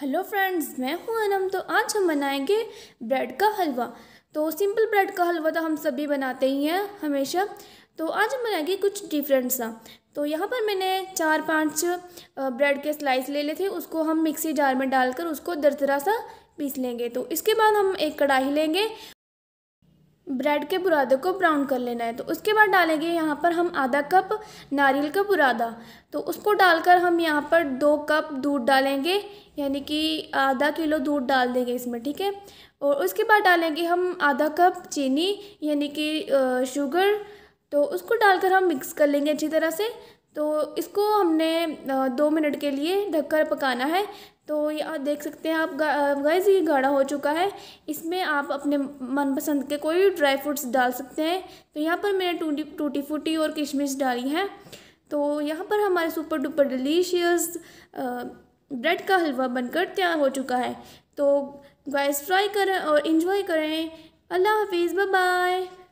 hello friends मैं हूँ अनम तो आज हम बनाएंगे ब्रेड का हलवा तो सिंपल ब्रेड का हलवा तो हम सभी बनाते ही हैं हमेशा तो आज हम बनाएंगे कुछ डिफरेंट सा तो यहाँ पर मैंने चार पांच ब्रेड के स्लाइस ले लिए थे उसको हम मिक्सी जार में डालकर उसको दरदरा सा पीस लेंगे तो इसके बाद हम एक कढ़ाई लेंगे ब्रेड के बुरादे को ब्राउन कर लेना है तो उसके बाद डालेंगे यहाँ पर हम आधा कप नारियल का बुरादा तो उसको डालकर हम यहाँ पर दो कप दूध डालेंगे यानी कि आधा किलो दूध डाल देंगे इसमें ठीक है और उसके बाद डालेंगे हम आधा कप चीनी यानी कि शुगर तो उसको डालकर हम मिक्स कर लेंगे अच्छी तरह से तो इसको हमने दो मिनट के लिए ढककर पकाना है तो ये आप देख सकते हैं आप गैस ये गाढ़ा हो चुका है इसमें आप अपने मनपसंद के कोई ड्राई फ्रूट्स डाल सकते हैं तो यहाँ पर मैंने टूटी टूटी फूटी और किशमिश डाली है तो यहाँ पर हमारे सुपर डुपर डिलीशियस ब्रेड का हलवा बनकर तैयार हो चुका है तो गैस ट्राई करें और इन्जॉय करें अल्लाह हाफिज़ बाय